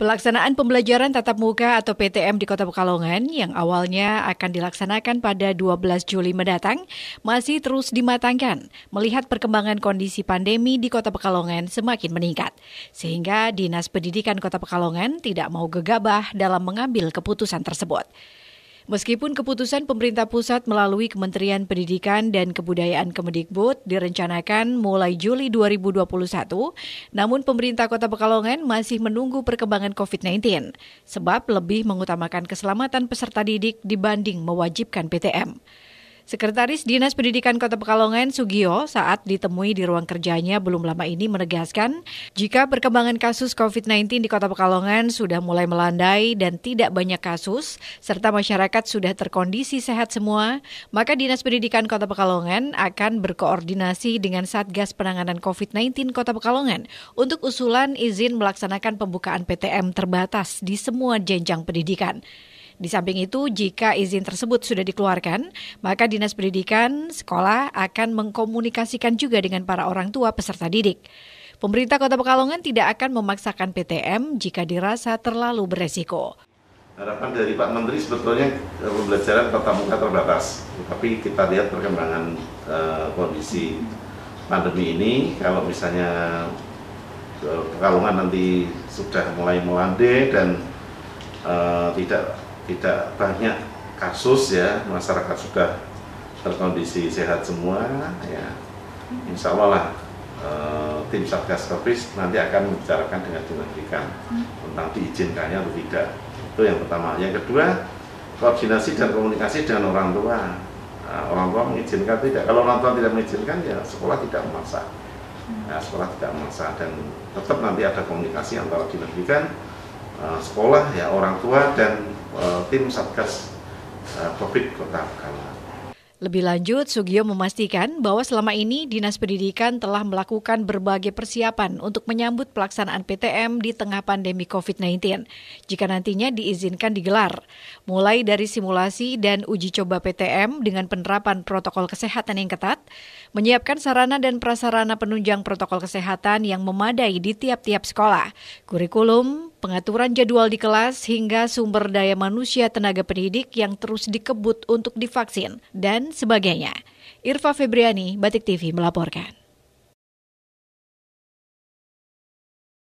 Pelaksanaan pembelajaran tatap muka atau PTM di Kota Pekalongan yang awalnya akan dilaksanakan pada 12 Juli mendatang masih terus dimatangkan melihat perkembangan kondisi pandemi di Kota Pekalongan semakin meningkat. Sehingga Dinas Pendidikan Kota Pekalongan tidak mau gegabah dalam mengambil keputusan tersebut. Meskipun keputusan pemerintah pusat melalui Kementerian Pendidikan dan Kebudayaan Kemendikbud direncanakan mulai Juli 2021, namun pemerintah Kota Pekalongan masih menunggu perkembangan COVID-19 sebab lebih mengutamakan keselamatan peserta didik dibanding mewajibkan PTM. Sekretaris Dinas Pendidikan Kota Pekalongan Sugio saat ditemui di ruang kerjanya belum lama ini menegaskan jika perkembangan kasus COVID-19 di Kota Pekalongan sudah mulai melandai dan tidak banyak kasus serta masyarakat sudah terkondisi sehat semua, maka Dinas Pendidikan Kota Pekalongan akan berkoordinasi dengan Satgas Penanganan COVID-19 Kota Pekalongan untuk usulan izin melaksanakan pembukaan PTM terbatas di semua jenjang pendidikan. Di samping itu, jika izin tersebut sudah dikeluarkan, maka Dinas Pendidikan sekolah akan mengkomunikasikan juga dengan para orang tua peserta didik. Pemerintah Kota Pekalongan tidak akan memaksakan PTM jika dirasa terlalu beresiko. Harapan dari Pak Menteri sebetulnya eh, pembelajaran tatap muka terbatas, tapi kita lihat perkembangan uh, kondisi pandemi ini, kalau misalnya eh, Pekalongan nanti sudah mulai melandai dan uh, tidak tidak banyak kasus ya masyarakat sudah terkondisi sehat semua ya insya Allah lah e, tim satgas covid nanti akan membicarakan dengan dinamikan hmm. tentang diizinkannya atau tidak itu yang pertama yang kedua koordinasi dan komunikasi dengan orang tua nah, orang tua mengizinkan tidak kalau orang tua tidak mengizinkan ya sekolah tidak memaksa hmm. nah, sekolah tidak memaksa dan tetap nanti ada komunikasi antara dinamikan eh, sekolah ya orang tua dan tim Satgas eh, Covid Kota Pekalongan. Lebih lanjut, Sugio memastikan bahwa selama ini Dinas Pendidikan telah melakukan berbagai persiapan untuk menyambut pelaksanaan PTM di tengah pandemi COVID-19 jika nantinya diizinkan digelar. Mulai dari simulasi dan uji coba PTM dengan penerapan protokol kesehatan yang ketat, menyiapkan sarana dan prasarana penunjang protokol kesehatan yang memadai di tiap-tiap sekolah, kurikulum, Pengaturan jadwal di kelas hingga sumber daya manusia tenaga pendidik yang terus dikebut untuk divaksin dan sebagainya. Irfa Febriani, Batik TV melaporkan.